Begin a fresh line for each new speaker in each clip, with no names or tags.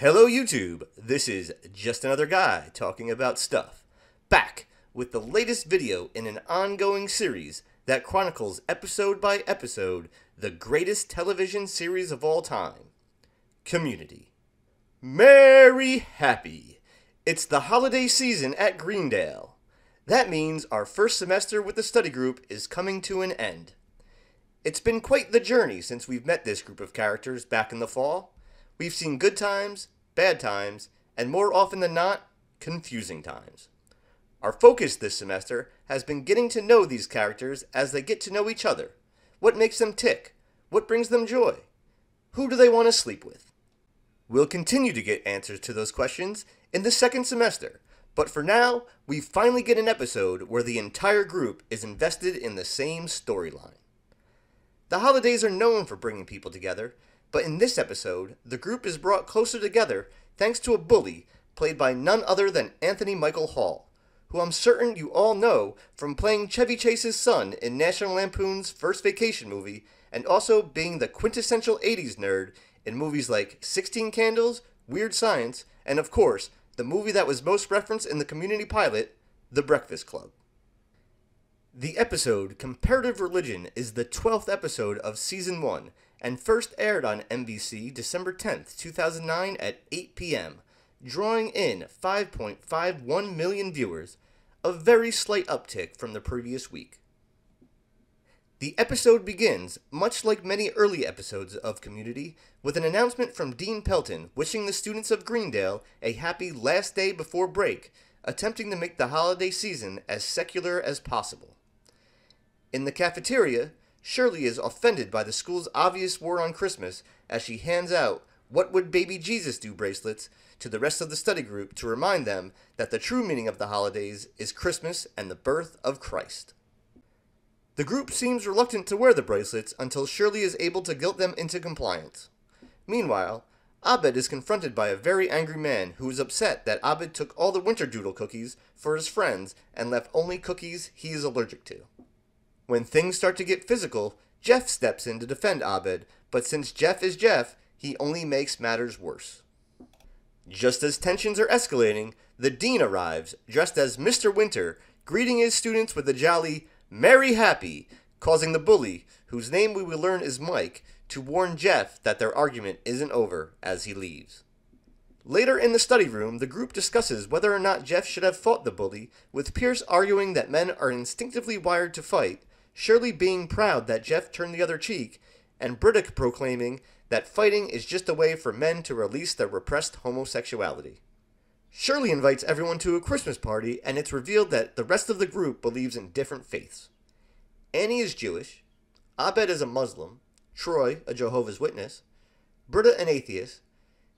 Hello, YouTube. This is Just Another Guy Talking About Stuff. Back with the latest video in an ongoing series that chronicles episode by episode the greatest television series of all time Community. Merry Happy! It's the holiday season at Greendale. That means our first semester with the study group is coming to an end. It's been quite the journey since we've met this group of characters back in the fall. We've seen good times, bad times, and more often than not, confusing times. Our focus this semester has been getting to know these characters as they get to know each other. What makes them tick? What brings them joy? Who do they want to sleep with? We'll continue to get answers to those questions in the second semester, but for now, we finally get an episode where the entire group is invested in the same storyline. The holidays are known for bringing people together, but in this episode, the group is brought closer together thanks to a bully played by none other than Anthony Michael Hall, who I'm certain you all know from playing Chevy Chase's son in National Lampoon's first vacation movie and also being the quintessential 80s nerd in movies like 16 Candles, Weird Science, and of course, the movie that was most referenced in the community pilot, The Breakfast Club. The episode Comparative Religion is the 12th episode of Season 1 and first aired on NBC December tenth, two 2009 at 8 p.m., drawing in 5.51 million viewers, a very slight uptick from the previous week. The episode begins, much like many early episodes of Community, with an announcement from Dean Pelton wishing the students of Greendale a happy last day before break, attempting to make the holiday season as secular as possible. In the cafeteria, Shirley is offended by the school's obvious war on Christmas as she hands out What Would Baby Jesus Do bracelets to the rest of the study group to remind them that the true meaning of the holidays is Christmas and the birth of Christ. The group seems reluctant to wear the bracelets until Shirley is able to guilt them into compliance. Meanwhile, Abed is confronted by a very angry man who is upset that Abed took all the winter doodle cookies for his friends and left only cookies he is allergic to. When things start to get physical, Jeff steps in to defend Abed, but since Jeff is Jeff, he only makes matters worse. Just as tensions are escalating, the dean arrives, dressed as Mr. Winter, greeting his students with a jolly Merry Happy, causing the bully, whose name we will learn is Mike, to warn Jeff that their argument isn't over as he leaves. Later in the study room, the group discusses whether or not Jeff should have fought the bully, with Pierce arguing that men are instinctively wired to fight, Shirley being proud that Jeff turned the other cheek, and Britta proclaiming that fighting is just a way for men to release their repressed homosexuality. Shirley invites everyone to a Christmas party, and it's revealed that the rest of the group believes in different faiths. Annie is Jewish, Abed is a Muslim, Troy, a Jehovah's Witness, Britta, an atheist,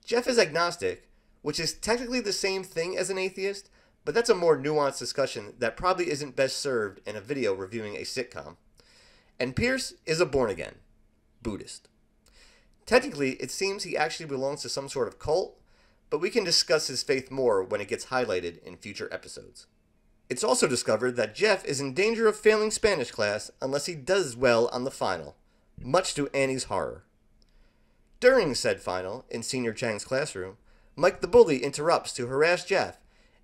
Jeff is agnostic, which is technically the same thing as an atheist, but that's a more nuanced discussion that probably isn't best served in a video reviewing a sitcom. And Pierce is a born again Buddhist. Technically, it seems he actually belongs to some sort of cult, but we can discuss his faith more when it gets highlighted in future episodes. It's also discovered that Jeff is in danger of failing Spanish class unless he does well on the final, much to Annie's horror. During said final, in Senior Chang's classroom, Mike the Bully interrupts to harass Jeff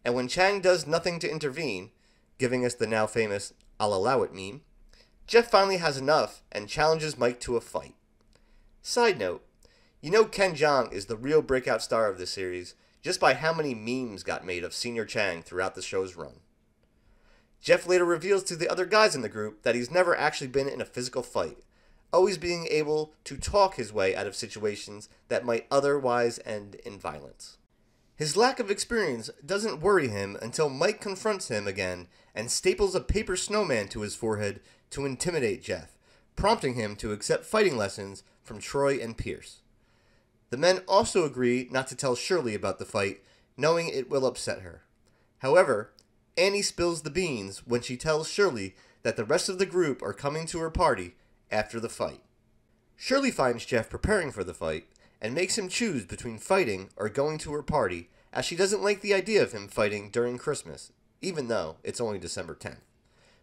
and when Chang does nothing to intervene, giving us the now famous I'll allow it meme, Jeff finally has enough and challenges Mike to a fight. Side note, you know Ken Chang is the real breakout star of this series just by how many memes got made of Senior Chang throughout the show's run. Jeff later reveals to the other guys in the group that he's never actually been in a physical fight, always being able to talk his way out of situations that might otherwise end in violence. His lack of experience doesn't worry him until Mike confronts him again and staples a paper snowman to his forehead to intimidate Jeff, prompting him to accept fighting lessons from Troy and Pierce. The men also agree not to tell Shirley about the fight, knowing it will upset her. However, Annie spills the beans when she tells Shirley that the rest of the group are coming to her party after the fight. Shirley finds Jeff preparing for the fight, and makes him choose between fighting or going to her party, as she doesn't like the idea of him fighting during Christmas, even though it's only December 10th,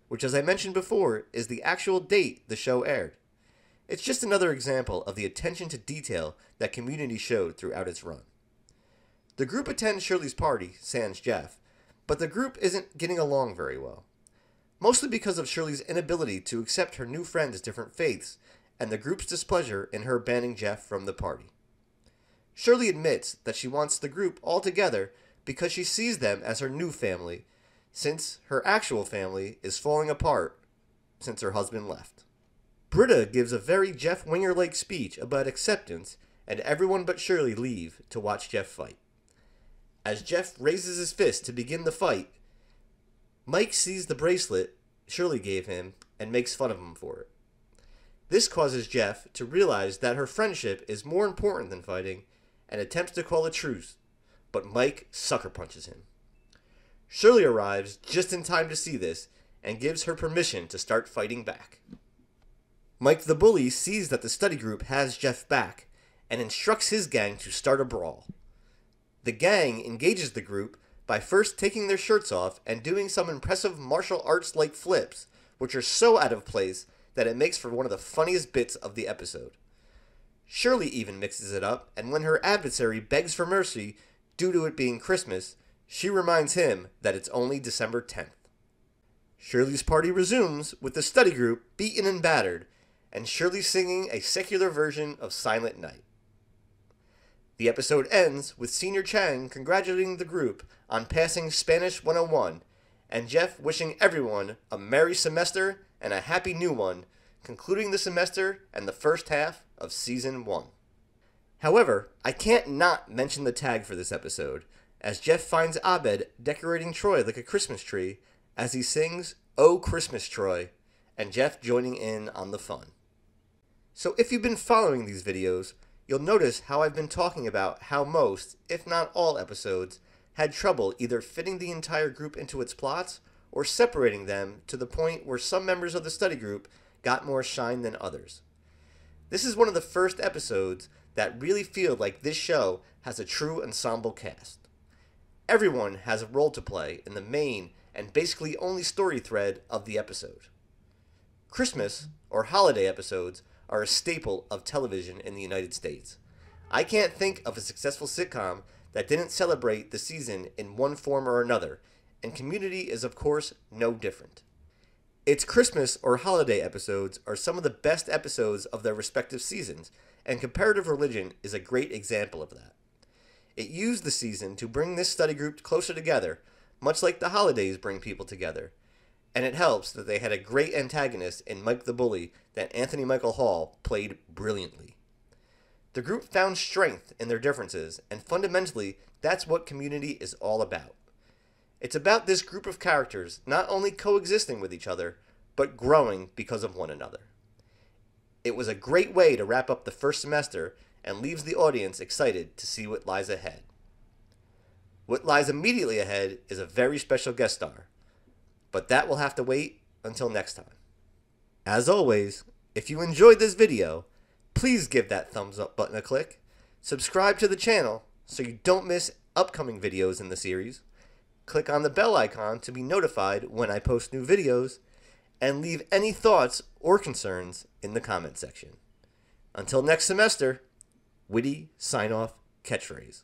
which, as I mentioned before, is the actual date the show aired. It's just another example of the attention to detail that Community showed throughout its run. The group attends Shirley's party, sans Jeff, but the group isn't getting along very well. Mostly because of Shirley's inability to accept her new friend's different faiths and the group's displeasure in her banning Jeff from the party. Shirley admits that she wants the group all together because she sees them as her new family, since her actual family is falling apart since her husband left. Britta gives a very Jeff Winger like speech about acceptance, and everyone but Shirley leave to watch Jeff fight. As Jeff raises his fist to begin the fight, Mike sees the bracelet Shirley gave him and makes fun of him for it. This causes Jeff to realize that her friendship is more important than fighting and attempts to call a truce, but Mike sucker punches him. Shirley arrives just in time to see this and gives her permission to start fighting back. Mike the Bully sees that the study group has Jeff back and instructs his gang to start a brawl. The gang engages the group by first taking their shirts off and doing some impressive martial arts like flips, which are so out of place that it makes for one of the funniest bits of the episode. Shirley even mixes it up, and when her adversary begs for mercy due to it being Christmas, she reminds him that it's only December 10th. Shirley's party resumes with the study group beaten and battered, and Shirley singing a secular version of Silent Night. The episode ends with Senior Chang congratulating the group on passing Spanish 101 and Jeff wishing everyone a merry semester and a happy new one concluding the semester and the first half of season one. However, I can't not mention the tag for this episode, as Jeff finds Abed decorating Troy like a Christmas tree as he sings Oh Christmas Troy, and Jeff joining in on the fun. So if you've been following these videos, you'll notice how I've been talking about how most, if not all episodes, had trouble either fitting the entire group into its plots or separating them to the point where some members of the study group got more shine than others. This is one of the first episodes that really feel like this show has a true ensemble cast. Everyone has a role to play in the main and basically only story thread of the episode. Christmas or holiday episodes are a staple of television in the United States. I can't think of a successful sitcom that didn't celebrate the season in one form or another, and Community is, of course, no different. Its Christmas or holiday episodes are some of the best episodes of their respective seasons, and comparative religion is a great example of that. It used the season to bring this study group closer together, much like the holidays bring people together. And it helps that they had a great antagonist in Mike the Bully that Anthony Michael Hall played brilliantly. The group found strength in their differences, and fundamentally, that's what community is all about. It's about this group of characters not only coexisting with each other, but growing because of one another. It was a great way to wrap up the first semester and leaves the audience excited to see what lies ahead. What lies immediately ahead is a very special guest star, but that will have to wait until next time. As always, if you enjoyed this video, please give that thumbs up button a click, subscribe to the channel so you don't miss upcoming videos in the series, click on the bell icon to be notified when I post new videos, and leave any thoughts or concerns in the comment section. Until next semester, witty sign off catchphrase.